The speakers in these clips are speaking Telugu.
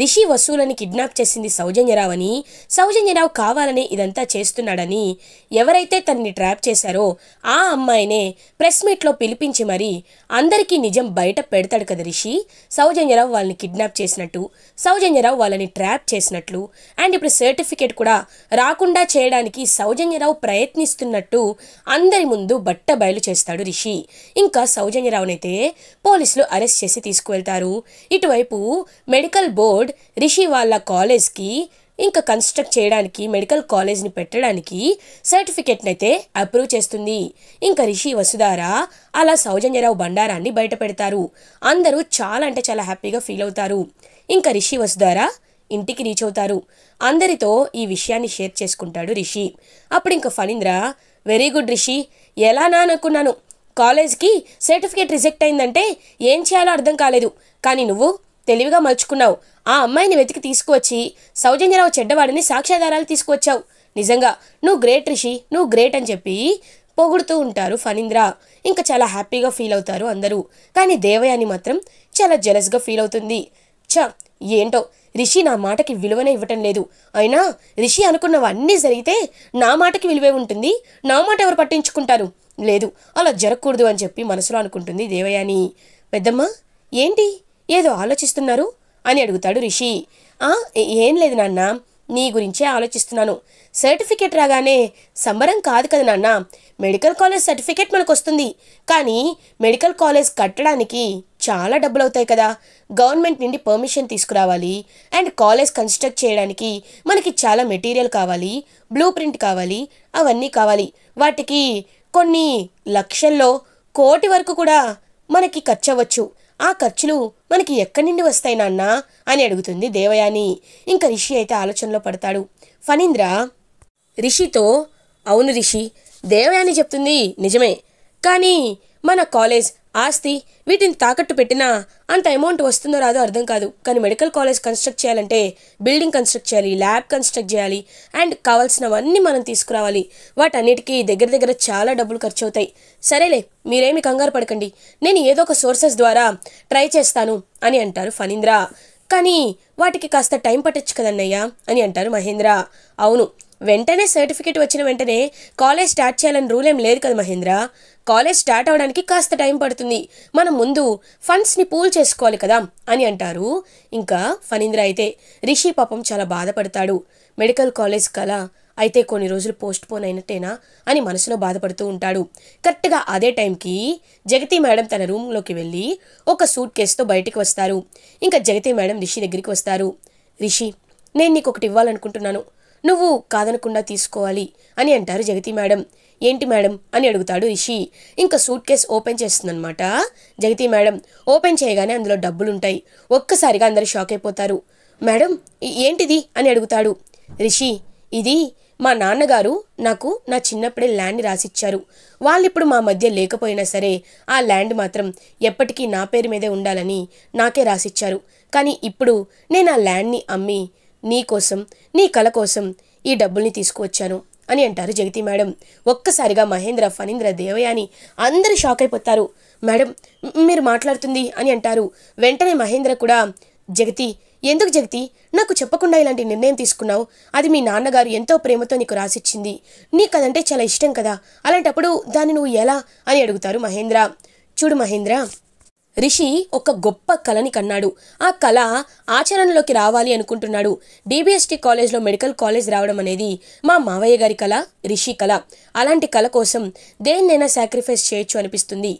రిషి వసూలని కిడ్నాప్ చేసింది సౌజన్యరావు అని సౌజన్యరావు కావాలని ఇదంతా చేస్తున్నాడని ఎవరైతే తనని ట్రాప్ చేశారో ఆ అమ్మాయినే ప్రెస్ మీట్లో పిలిపించి మరీ అందరికీ నిజం బయట పెడతాడు కదా రిషి సౌజన్యరావు వాళ్ళని కిడ్నాప్ చేసినట్టు సౌజన్యరావు వాళ్ళని ట్రాప్ చేసినట్లు అండ్ ఇప్పుడు సర్టిఫికేట్ కూడా రాకుండా చేయడానికి సౌజన్యరావు ప్రయత్నిస్తున్నట్టు అందరి ముందు బట్ట బయలు చేస్తాడు రిషి ఇంకా సౌజన్యరావునైతే పోలీసులు అరెస్ట్ చేసి తీసుకువెళ్తారు ఇటువైపు మెడికల్ బోర్డు రోడ్ రిషి వాళ్ళ కాలేజ్కి ఇంకా కన్స్ట్రక్ట్ చేయడానికి మెడికల్ కాలేజ్ని పెట్టడానికి సర్టిఫికెట్ని అయితే అప్రూవ్ చేస్తుంది ఇంకా రిషి వసుధార అలా సౌజన్యరావు బండారాన్ని బయట పెడతారు అందరూ చాలా అంటే చాలా హ్యాపీగా ఫీల్ అవుతారు ఇంకా రిషి వసుధార ఇంటికి రీచ్ అవుతారు అందరితో ఈ విషయాన్ని షేర్ చేసుకుంటాడు రిషి అప్పుడు ఇంకా ఫణీంద్ర వెరీ గుడ్ రిషి ఎలానా అనుకున్నాను కాలేజ్కి సర్టిఫికేట్ రిజెక్ట్ అయిందంటే ఏం చేయాలో అర్థం కాలేదు కానీ నువ్వు తెలివిగా మలుచుకున్నావు ఆ అమ్మాయిని వెతికి తీసుకువచ్చి సౌజన్యరావు చెడ్డవాడిని సాక్ష్యాధారాలు తీసుకువచ్చావు నిజంగా నువ్వు గ్రేట్ రిషి నువ్వు గ్రేట్ అని చెప్పి పొగుడుతూ ఉంటారు ఫణీంద్ర ఇంకా చాలా హ్యాపీగా ఫీల్ అవుతారు అందరూ కానీ దేవయాని మాత్రం చాలా జెలస్గా ఫీల్ అవుతుంది చ ఏంటో రిషి నా మాటకి విలువనే ఇవ్వటం లేదు అయినా రిషి అనుకున్నవన్నీ జరిగితే నా మాటకి విలువే ఉంటుంది నా మాట ఎవరు పట్టించుకుంటారు లేదు అలా జరగకూడదు అని చెప్పి మనసులో అనుకుంటుంది దేవయాని పెద్దమ్మ ఏంటి ఏదో ఆలోచిస్తున్నారు అని అడుగుతాడు రిషి ఏం లేదు నాన్న నీ గురించే ఆలోచిస్తున్నాను సర్టిఫికేట్ రాగానే సంబరం కాదు కదా నాన్న మెడికల్ కాలేజ్ సర్టిఫికేట్ మనకు వస్తుంది కానీ మెడికల్ కాలేజ్ కట్టడానికి చాలా డబ్బులు అవుతాయి కదా గవర్నమెంట్ నుండి పర్మిషన్ తీసుకురావాలి అండ్ కాలేజ్ కన్స్ట్రక్ట్ చేయడానికి మనకి చాలా మెటీరియల్ కావాలి బ్లూ ప్రింట్ కావాలి అవన్నీ కావాలి వాటికి కొన్ని లక్షల్లో కోటి వరకు కూడా మనకి ఖర్చు అవ్వచ్చు ఆ ఖర్చులు మనకి ఎక్కడి నుండి వస్తాయి నాన్న అని అడుగుతుంది దేవయాని ఇంకా రిషి అయితే ఆలోచనలో పడతాడు ఫణీంద్ర రిషితో అవును రిషి దేవయాని చెప్తుంది నిజమే కానీ మన కాలేజ్ ఆస్తి వీటిని తాకట్టు పెట్టినా అంత అమౌంట్ వస్తుందో రాదో అర్థం కాదు కానీ మెడికల్ కాలేజ్ కన్స్ట్రక్ట్ చేయాలంటే బిల్డింగ్ కన్స్ట్రక్ట్ చేయాలి ల్యాబ్ కన్స్ట్రక్ట్ చేయాలి అండ్ కావాల్సినవన్నీ మనం తీసుకురావాలి వాటన్నిటికీ దగ్గర దగ్గర చాలా డబ్బులు ఖర్చు అవుతాయి సరేలే మీరేమి కంగారు పడకండి నేను ఏదో ఒక సోర్సెస్ ద్వారా ట్రై చేస్తాను అని అంటారు ఫనీంద్ర కానీ వాటికి కాస్త టైం పట్టచ్చు కదన్నయ్యా అని అంటారు మహేంద్ర అవును వెంటనే సర్టిఫికేట్ వచ్చిన వెంటనే కాలేజ్ స్టార్ట్ చేయాలని రూల్ ఏం లేదు కదా మహేంద్ర కాలేజ్ స్టార్ట్ అవడానికి కాస్త టైం పడుతుంది మనం ముందు ఫండ్స్ని పూల్ చేసుకోవాలి కదా అని అంటారు ఇంకా ఫనీంద్ర అయితే రిషి పాపం చాలా బాధపడతాడు మెడికల్ కాలేజ్ కల అయితే కొన్ని రోజులు పోస్ట్ పోన్ అయినట్టేనా అని మనసులో బాధపడుతూ ఉంటాడు కరెక్ట్గా అదే టైంకి జగతి మేడం తన రూమ్లోకి వెళ్ళి ఒక సూట్ కేసుతో బయటికి వస్తారు ఇంకా జగతి మేడం రిషి దగ్గరికి వస్తారు రిషి నేను నీకు ఒకటి ఇవ్వాలనుకుంటున్నాను నువ్వు కాదనకుండా తీసుకోవాలి అని అంటారు జగతి మేడం ఏంటి మేడం అని అడుగుతాడు రిషి ఇంకా సూట్ కేస్ ఓపెన్ చేస్తుందనమాట జగతి మేడం ఓపెన్ చేయగానే అందులో డబ్బులుంటాయి ఒక్కసారిగా అందరు షాక్ అయిపోతారు మేడం ఏంటిది అని అడుగుతాడు రిషి ఇది మా నాన్నగారు నాకు నా చిన్నప్పుడే ల్యాండ్ రాసిచ్చారు వాళ్ళు ఇప్పుడు మా మధ్య లేకపోయినా సరే ఆ ల్యాండ్ మాత్రం ఎప్పటికీ నా పేరు మీదే ఉండాలని నాకే రాసిచ్చారు కానీ ఇప్పుడు నేను ఆ ల్యాండ్ని అమ్మి నీ కోసం నీ కల కోసం ఈ డబ్బుల్ని తీసుకువచ్చాను అని అంటారు జగతి మేడం ఒక్కసారిగా మహేంద్ర ఫణీంద్ర దేవయాని అందరూ షాక్ అయిపోతారు మేడం మీరు మాట్లాడుతుంది అని అంటారు వెంటనే మహేంద్ర కూడా జగతి ఎందుకు జగతి నాకు చెప్పకుండా ఇలాంటి నిర్ణయం తీసుకున్నావు అది మీ నాన్నగారు ఎంతో ప్రేమతో నీకు రాసిచ్చింది నీకు అదంటే చాలా ఇష్టం కదా అలాంటప్పుడు దాన్ని నువ్వు ఎలా అని అడుగుతారు మహేంద్ర చూడు మహేంద్ర రిషి ఒక గొప్ప కళని కన్నాడు ఆ కళ ఆచరణలోకి రావాలి అనుకుంటున్నాడు డిబిఎస్టీ కాలేజ్లో మెడికల్ కాలేజ్ రావడం అనేది మా మావయ్య గారి కళ రిషి కళ అలాంటి కళ కోసం దేన్నైనా సాక్రిఫైస్ చేయొచ్చు అనిపిస్తుంది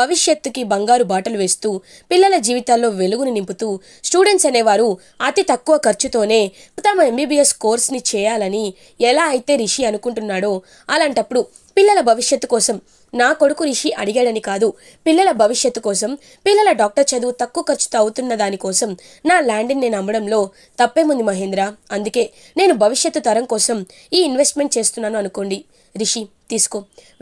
భవిష్యత్తుకి బంగారు బాటలు వేస్తూ పిల్లల జీవితాల్లో వెలుగుని నింపుతూ స్టూడెంట్స్ అనేవారు అతి తక్కువ ఖర్చుతోనే తమ ఎంబీబీఎస్ కోర్స్ని చేయాలని ఎలా అయితే రిషి అనుకుంటున్నాడో అలాంటప్పుడు పిల్లల భవిష్యత్తు కోసం నా కొడుకు రిషి అడిగాడని కాదు పిల్లల భవిష్యత్తు కోసం పిల్లల డాక్టర్ చదువు తక్కువ ఖర్చుతో అవుతున్న దానికోసం నా ల్యాండ్ని నేను అమ్మడంలో తప్పేముంది మహేంద్ర అందుకే నేను భవిష్యత్తు తరం కోసం ఈ ఇన్వెస్ట్మెంట్ చేస్తున్నాను అనుకోండి రిషి తీసుకో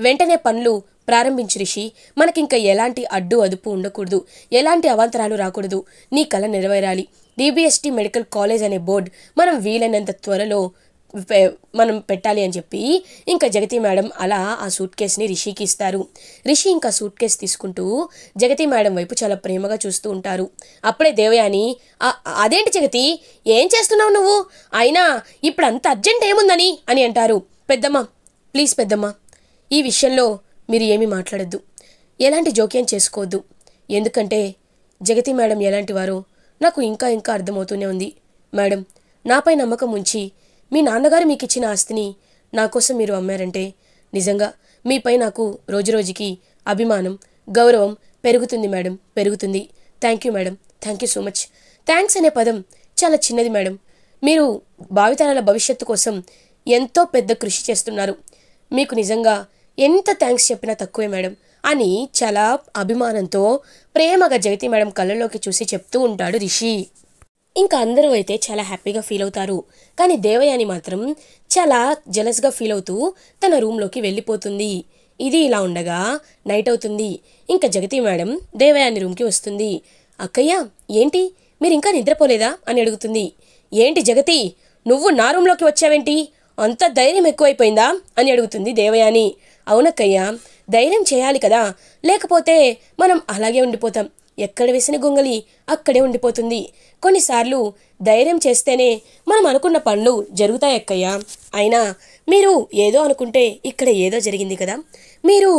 వెంటనే పనులు ప్రారంభించు రిషి మనకింక ఎలాంటి అడ్డు అదుపు ఉండకూడదు ఎలాంటి అవాంతరాలు రాకూడదు నీ కళ నెరవేరాలి డిబిఎస్టి మెడికల్ కాలేజ్ అనే బోర్డు మనం వీలైనంత త్వరలో మనం పెట్టాలి అని చెప్పి ఇంకా జగతి మేడం అలా ఆ సూట్ కేస్ని రిషికి ఇస్తారు రిషి ఇంకా సూట్ కేస్ తీసుకుంటూ జగతి మేడం వైపు చాలా ప్రేమగా చూస్తూ ఉంటారు అప్పుడే దేవయాని అదేంటి జగతి ఏం చేస్తున్నావు నువ్వు అయినా ఇప్పుడు అంత అర్జెంట్ ఏముందని అని అంటారు పెద్దమ్మ ప్లీజ్ పెద్దమ్మ ఈ విషయంలో మీరు ఏమీ మాట్లాడద్దు ఎలాంటి జోక్యం చేసుకోవద్దు ఎందుకంటే జగతి మేడం ఎలాంటి వారో నాకు ఇంకా ఇంకా అర్థమవుతూనే ఉంది మేడం నాపై నమ్మకం ఉంచి మీ నాన్నగారు మీకు ఇచ్చిన ఆస్తిని నా కోసం మీరు అమ్మారంటే నిజంగా మీపై నాకు రోజురోజుకి అభిమానం గౌరవం పెరుగుతుంది మేడం పెరుగుతుంది thank you madam thank you so much thanks అనే పదం చాలా చిన్నది మేడం మీరు భావితరాల భవిష్యత్తు కోసం ఎంతో పెద్ద కృషి చేస్తున్నారు మీకు నిజంగా ఎంత థ్యాంక్స్ చెప్పినా తక్కువే మేడం అని చాలా అభిమానంతో ప్రేమగా జగతి మేడం కళ్ళలోకి చూసి చెప్తూ ఉంటాడు రిషి ఇంకా అందరూ అయితే చాలా హ్యాపీగా ఫీల్ అవుతారు కానీ దేవయాని మాత్రం చాలా జలస్గా ఫీల్ అవుతూ తన రూమ్లోకి వెళ్ళిపోతుంది ఇది ఇలా ఉండగా నైట్ అవుతుంది ఇంకా జగతి మేడం దేవయాని రూమ్కి వస్తుంది అక్కయ్య ఏంటి మీరు ఇంకా నిద్రపోలేదా అని అడుగుతుంది ఏంటి జగతి నువ్వు నా రూమ్లోకి వచ్చావేంటి అంత ధైర్యం ఎక్కువైపోయిందా అని అడుగుతుంది దేవయాని అవునక్కయ్య ధైర్యం చేయాలి కదా లేకపోతే మనం అలాగే ఉండిపోతాం ఎక్కడ వేసిన గొంగళి అక్కడే ఉండిపోతుంది కొన్నిసార్లు ధైర్యం చేస్తేనే మనం అనుకున్న పనులు జరుగుతాయక్కయ్యా అయినా మీరు ఏదో అనుకుంటే ఇక్కడ ఏదో జరిగింది కదా మీరు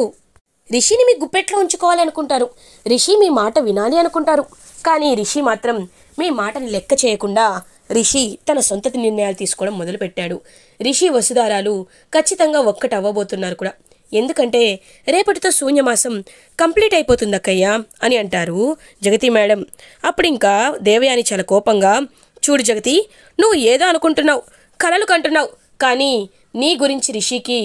రిషిని మీ గుప్పెట్లో ఉంచుకోవాలనుకుంటారు రిషి మీ మాట వినాలి అనుకుంటారు కానీ రిషి మాత్రం మీ మాటని లెక్క చేయకుండా రిషి తన సొంత నిర్ణయాలు తీసుకోవడం మొదలుపెట్టాడు రిషి వసుదారాలు ఖచ్చితంగా ఒక్కటి అవ్వబోతున్నారు కూడా ఎందుకంటే రేపటితో శూన్యమాసం కంప్లీట్ అయిపోతుంది అక్కయ్యా అని అంటారు జగతి మేడం అప్పుడింకా దేవయాని చాలా కోపంగా చూడు జగతి నువ్వు ఏదో అనుకుంటున్నావు కలలు కంటున్నావు కానీ నీ గురించి రిషికి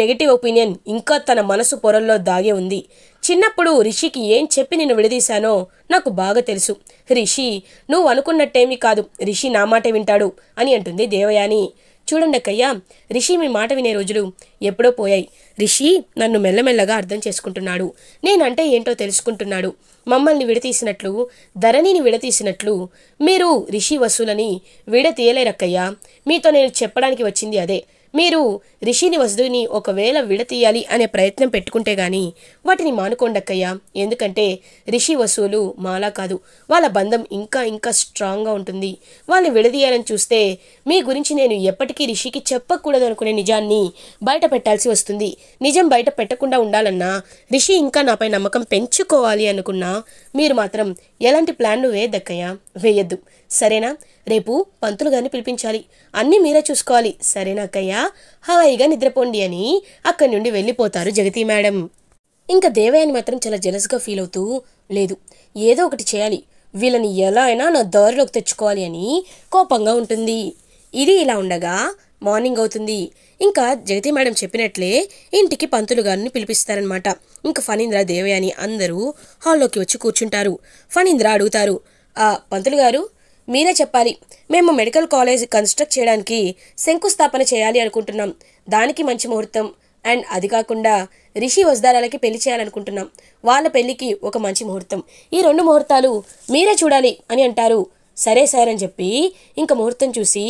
నెగిటివ్ ఒపీనియన్ ఇంకా తన మనసు పొరల్లో దాగే ఉంది చిన్నప్పుడు రిషికి ఏం చెప్పి నేను విడదీశానో నాకు బాగా తెలుసు రిషి నువ్వు అనుకున్నట్టేమీ కాదు రిషి నా మాట వింటాడు అని అంటుంది దేవయాని చూడండక్కయ్యా రిషి మీ మాట వినే రోజులు ఎప్పుడో పోయాయి రిషి నన్ను మెల్లమెల్లగా అర్థం చేసుకుంటున్నాడు నేనంటే ఏంటో తెలుసుకుంటున్నాడు మమ్మల్ని విడతీసినట్లు ధరణిని విడతీసినట్లు మీరు రిషి వసూలని విడతీయలేరక్కయ్యా మీతో నేను చెప్పడానికి వచ్చింది అదే మీరు రిషిని వసుని ఒకవేళ విడతీయాలి అనే ప్రయత్నం పెట్టుకుంటే గాని వాటిని మానుకోండక్కయ్యా ఎందుకంటే రిషి వసువులు మాలా కాదు వాళ్ళ బంధం ఇంకా ఇంకా స్ట్రాంగ్గా ఉంటుంది వాళ్ళని విడదీయాలని చూస్తే మీ గురించి నేను ఎప్పటికీ రిషికి చెప్పకూడదు అనుకునే నిజాన్ని బయట పెట్టాల్సి వస్తుంది నిజం బయట పెట్టకుండా ఉండాలన్నా రిషి ఇంకా నాపై నమ్మకం పెంచుకోవాలి అనుకున్నా మీరు మాత్రం ఎలాంటి ప్లాన్లు వేయద్దక్కయ్యా వేయద్దు సరేనా రేపు పంతులు గారిని పిలిపించాలి అన్నీ మీరే చూసుకోవాలి సరేనా అక్కయ్యా హాయిగా నిద్రపోండి అని అక్కడి నుండి వెళ్ళిపోతారు జగతి మేడం ఇంకా దేవయాని మాత్రం చాలా జెలస్గా ఫీల్ అవుతూ లేదు ఏదో ఒకటి చేయాలి వీళ్ళని ఎలా అయినా నా దారిలోకి తెచ్చుకోవాలి అని కోపంగా ఉంటుంది ఇది ఇలా ఉండగా మార్నింగ్ అవుతుంది ఇంకా జగతి మేడం చెప్పినట్లే ఇంటికి పంతులు గారిని పిలిపిస్తారనమాట ఇంకా ఫణీంద్ర దేవయ్య అని అందరూ హాల్లోకి వచ్చి కూర్చుంటారు ఫణీంద్ర అడుగుతారు ఆ పంతులు గారు మీరే చెప్పాలి మేము మెడికల్ కాలేజ్ కన్స్ట్రక్ట్ చేయడానికి శంకుస్థాపన చేయాలి అనుకుంటున్నాం దానికి మంచి ముహూర్తం అండ్ అది కాకుండా రిషి వజ్దారాలకి పెళ్లి చేయాలనుకుంటున్నాం వాళ్ళ పెళ్లికి ఒక మంచి ముహూర్తం ఈ రెండు ముహూర్తాలు మీరే చూడాలి అని అంటారు సరే సార్ అని చెప్పి ఇంకా ముహూర్తం చూసి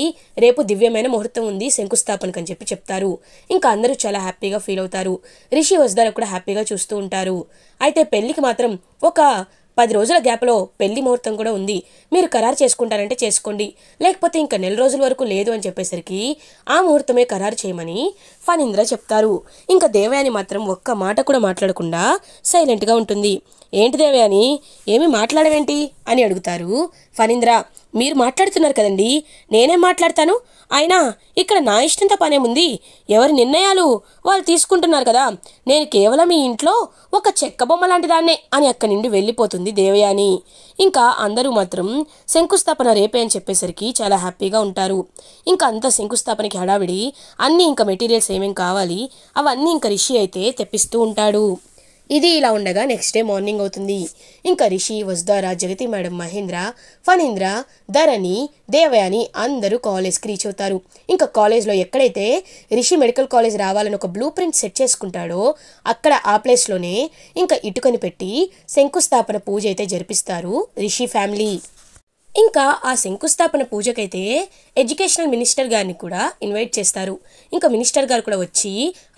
రేపు దివ్యమైన ముహూర్తం ఉంది శంకుస్థాపనకు అని చెప్పి చెప్తారు ఇంకా అందరూ చాలా హ్యాపీగా ఫీల్ అవుతారు రిషి వజ్దాలకు కూడా హ్యాపీగా చూస్తూ ఉంటారు అయితే పెళ్లికి మాత్రం ఒక పది రోజుల గ్యాప్లో పెళ్లి ముహూర్తం కూడా ఉంది మీరు ఖరారు చేసుకుంటారంటే చేసుకోండి లేకపోతే ఇంకా నెల రోజుల వరకు లేదు అని చెప్పేసరికి ఆ ముహూర్తమే ఖరారు చేయమని ఫణీంద్ర చెప్తారు ఇంకా దేవయాని మాత్రం ఒక్క మాట కూడా మాట్లాడకుండా సైలెంట్గా ఉంటుంది ఏంటి దేవయాని ఏమి మాట్లాడవేంటి అని అడుగుతారు ఫణీంద్ర మీరు మాట్లాడుతున్నారు కదండి నేనే మాట్లాడతాను అయినా ఇక్కడ నా ఇష్టంతో పనేముంది ఎవరి నిర్ణయాలు వాళ్ళు తీసుకుంటున్నారు కదా నేను కేవలం ఈ ఇంట్లో ఒక చెక్క బొమ్మ లాంటి దాన్నే అని అక్కడి నుండి వెళ్ళిపోతుంది దేవయాని ఇంకా అందరూ మాత్రం శంకుస్థాపన రేపే అని చెప్పేసరికి చాలా హ్యాపీగా ఉంటారు ఇంకా అంత శంకుస్థాపనకి హడావిడి అన్నీ ఇంకా మెటీరియల్స్ ఏమేమి కావాలి అవన్నీ ఇంకా రిషి అయితే తెప్పిస్తూ ఉంటాడు ఇది ఇలా ఉండగా నెక్స్ట్ డే మార్నింగ్ అవుతుంది ఇంకా రిషి వసుధార జగతి మేడం మహేంద్ర ఫణీంద్ర ధరణి దేవయాని అందరూ కాలేజ్కి రీచ్ అవుతారు ఇంకా కాలేజ్లో ఎక్కడైతే రిషి మెడికల్ కాలేజ్ రావాలని ఒక బ్లూ ప్రింట్ సెట్ చేసుకుంటాడో అక్కడ ఆ ప్లేస్లోనే ఇంకా ఇటుకని పెట్టి శంకుస్థాపన పూజ అయితే జరిపిస్తారు రిషి ఫ్యామిలీ ఇంకా ఆ శంకుస్థాపన పూజకైతే ఎడ్యుకేషనల్ మినిస్టర్ గారిని కూడా ఇన్వైట్ చేస్తారు ఇంకా మినిస్టర్ గారు కూడా వచ్చి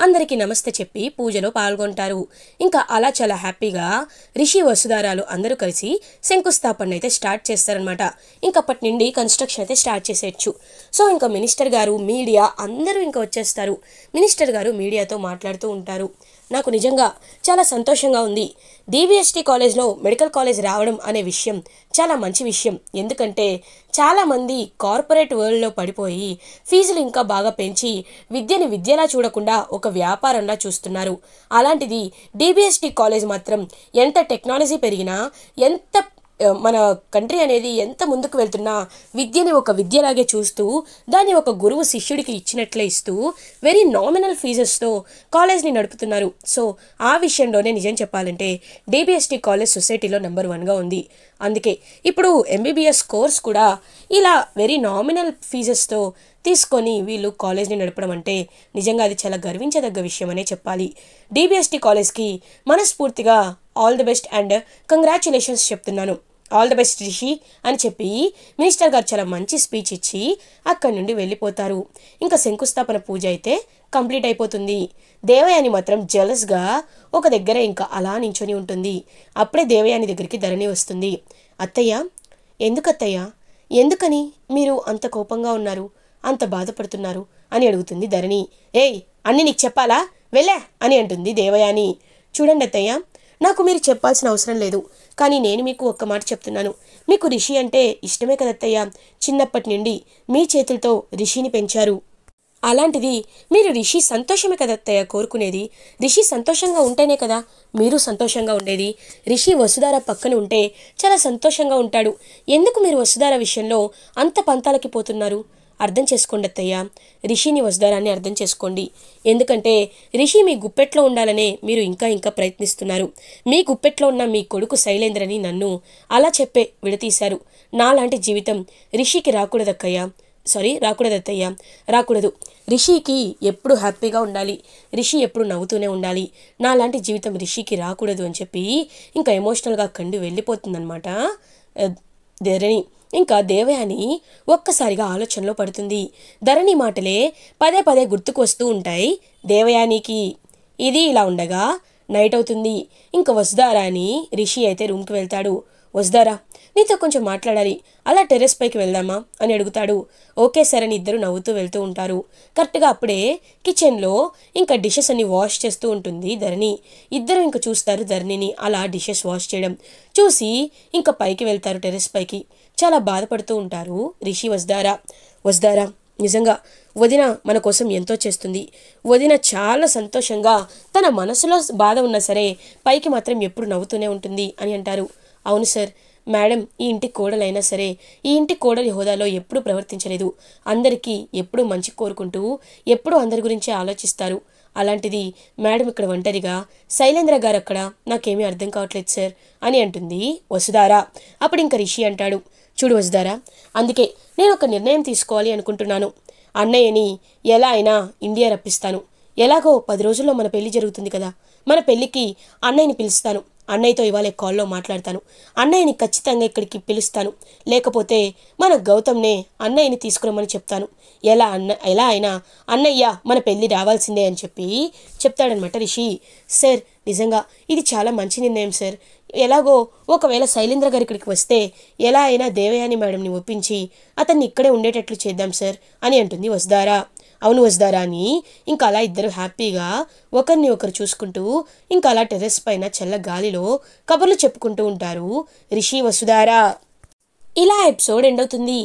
అందరికీ నమస్తే చెప్పి పూజలో పాల్గొంటారు ఇంకా అలా చాలా హ్యాపీగా రిషి వసుధారాలు అందరూ కలిసి శంకుస్థాపన అయితే స్టార్ట్ చేస్తారనమాట ఇంకా అప్పటి నుండి కన్స్ట్రక్షన్ అయితే స్టార్ట్ చేసేయచ్చు సో ఇంకా మినిస్టర్ గారు మీడియా అందరూ ఇంకా వచ్చేస్తారు మినిస్టర్ గారు మీడియాతో మాట్లాడుతూ ఉంటారు నాకు నిజంగా చాలా సంతోషంగా ఉంది డీవీఎస్టీ కాలేజ్లో మెడికల్ కాలేజ్ రావడం అనే విషయం చాలా మంచి విషయం ఎందుకంటే చాలామంది కార్పొరేట్ వరల్డ్లో పడిపోయి ఫీజులు ఇంకా బాగా పెంచి విద్యని విద్యలా చూడకుండా ఒక వ్యాపారంలా చూస్తున్నారు అలాంటిది డీబీఎస్టీ కాలేజ్ మాత్రం ఎంత టెక్నాలజీ పెరిగినా ఎంత మన కంట్రీ అనేది ఎంత ముందుకు వెళ్తున్నా విద్యని ఒక విద్యలాగే చూస్తూ దాన్ని ఒక గురువు శిష్యుడికి ఇచ్చినట్లే ఇస్తూ వెరీ నామినల్ ఫీజెస్తో కాలేజ్ని నడుపుతున్నారు సో ఆ విషయంలోనే నిజం చెప్పాలంటే డిబిఎస్టీ e కాలేజ్ సొసైటీలో నెంబర్ వన్గా ఉంది అందుకే ఇప్పుడు ఎంబీబీఎస్ కోర్స్ కూడా ఇలా వెరీ నామినల్ ఫీజెస్తో తీసుకొని వీళ్ళు కాలేజ్ని నడపడం అంటే నిజంగా అది చాలా గర్వించదగ్గ విషయమనే చెప్పాలి డిబిఎస్టీ కాలేజ్కి మనస్ఫూర్తిగా all the best and congratulations చెప్తున్నాను ఆల్ ద బెస్ట్ రిషి అని చెప్పి మినిస్టర్ గారు చాలా మంచి స్పీచ్ ఇచ్చి అక్కడి నుండి వెళ్ళిపోతారు ఇంకా శంకుస్థాపన పూజ అయితే కంప్లీట్ అయిపోతుంది దేవయాని మాత్రం జలస్గా ఒక దగ్గర ఇంకా అలా నించొని ఉంటుంది అప్పుడే దేవయాని దగ్గరికి ధరణి వస్తుంది అత్తయ్య ఎందుకత్తయ్య ఎందుకని మీరు అంత కోపంగా ఉన్నారు అంత బాధపడుతున్నారు అని అడుగుతుంది ధరణి ఏయ్ అన్ని నీకు చెప్పాలా వెళ్ళా అని అంటుంది దేవయాని చూడండి అత్తయ్య నాకు మీరు చెప్పాల్సిన అవసరం లేదు కానీ నేను మీకు ఒక్క మాట చెప్తున్నాను మీకు రిషి అంటే ఇష్టమే కదత్తయ్య చిన్నప్పటి నుండి మీ చేతులతో రిషిని పెంచారు అలాంటిది మీరు రిషి సంతోషమే కదా అత్తయ్య కోరుకునేది రిషి సంతోషంగా ఉంటేనే కదా మీరు సంతోషంగా ఉండేది రిషి వసుధార పక్కన ఉంటే చాలా సంతోషంగా ఉంటాడు ఎందుకు మీరు వసుధార విషయంలో అంత పంతాలకి పోతున్నారు అర్థం చేసుకోండి అత్తయ్య రిషిని వస్తారని అర్థం చేసుకోండి ఎందుకంటే రిషి మీ గుప్పెట్లో ఉండాలనే మీరు ఇంకా ఇంకా ప్రయత్నిస్తున్నారు మీ గుప్పెట్లో ఉన్న మీ కొడుకు శైలేంద్రని నన్ను అలా చెప్పే విడతీశారు నాలాంటి జీవితం రిషికి రాకూడదక్కయ్య సారీ రాకూడదు అత్తయ్య రాకూడదు రిషికి ఎప్పుడు హ్యాపీగా ఉండాలి రిషి ఎప్పుడు నవ్వుతూనే ఉండాలి నాలాంటి జీవితం రిషికి రాకూడదు అని చెప్పి ఇంకా ఎమోషనల్గా కండి వెళ్ళిపోతుందనమాట ధరణి ఇంకా దేవయాని ఒక్కసారిగా ఆలోచనలో పడుతుంది ధరణి మాటలే పదే పదే గుర్తుకు వస్తూ ఉంటాయి దేవయానికి ఇది ఇలా ఉండగా నైట్ అవుతుంది ఇంకా వసుధారాని రిషి అయితే రూమ్కి వెళ్తాడు వస్తారా నీతో కొంచెం మాట్లాడాలి అలా టెర్రస్ పైకి వెళ్దామా అని అడుగుతాడు ఓకే సరే అని ఇద్దరు నవ్వుతూ వెళ్తూ ఉంటారు కరెక్ట్గా అప్పుడే కిచెన్లో ఇంకా డిషెస్ అన్ని వాష్ చేస్తూ ఉంటుంది ధరణి ఇద్దరు ఇంకా చూస్తారు ధరణిని అలా డిషెస్ వాష్ చేయడం చూసి ఇంకా పైకి వెళ్తారు టెర్రస్ పైకి చాలా బాధపడుతూ ఉంటారు రిషి వస్తారా వస్తారా నిజంగా వదిన మన కోసం ఎంతో చేస్తుంది వదిన చాలా సంతోషంగా తన మనసులో బాధ ఉన్నా సరే పైకి మాత్రం ఎప్పుడు నవ్వుతూనే ఉంటుంది అని అంటారు అవును సార్ మేడం ఈ ఇంటి కోడలైనా సరే ఈ ఇంటి కోడలి హోదాలో ఎప్పుడూ ప్రవర్తించలేదు అందరికీ ఎప్పుడూ మంచి కోరుకుంటూ ఎప్పుడూ అందరి గురించి ఆలోచిస్తారు అలాంటిది మేడం ఇక్కడ ఒంటరిగా శైలేంద్ర గారు అక్కడ నాకేమీ అర్థం కావట్లేదు సార్ అని అంటుంది వసుధారా అప్పుడు ఇంకా రిషి అంటాడు చూడు వసుధారా అందుకే నేను ఒక నిర్ణయం తీసుకోవాలి అనుకుంటున్నాను అన్నయ్యని ఎలా అయినా ఇండియా రప్పిస్తాను ఎలాగో పది రోజుల్లో మన పెళ్లి జరుగుతుంది కదా మన పెళ్లికి అన్నయ్యని పిలుస్తాను అన్నయ్యతో ఇవాళ కాల్లో మాట్లాడతాను అన్నయ్యని ఖచ్చితంగా ఇక్కడికి పిలుస్తాను లేకపోతే మన గౌతమ్నే అన్నయ్యని తీసుకురమ్మని చెప్తాను ఎలా అన్న ఎలా అయినా అన్నయ్య మన పెళ్ళి రావాల్సిందే అని చెప్పి చెప్తాడనమాట రిషి సార్ నిజంగా ఇది చాలా మంచి నిర్ణయం సార్ ఎలాగో ఒకవేళ శైలేంద్ర గారు ఇక్కడికి వస్తే ఎలా అయినా దేవయాని మేడంని ఒప్పించి అతన్ని ఇక్కడే ఉండేటట్లు చేద్దాం సార్ అని అంటుంది వస్తారా అవును వస్తారా అని ఇంకా అలా ఇద్దరు హ్యాపీగా ఒకరిని ఒకరు చూసుకుంటూ ఇంకా అలా టెర్రస్ పైన చల్ల గాలిలో కబుర్లు చెప్పుకుంటూ ఉంటారు రిషి వసుధారా ఇలా ఎపిసోడ్ ఎండ్ అవుతుంది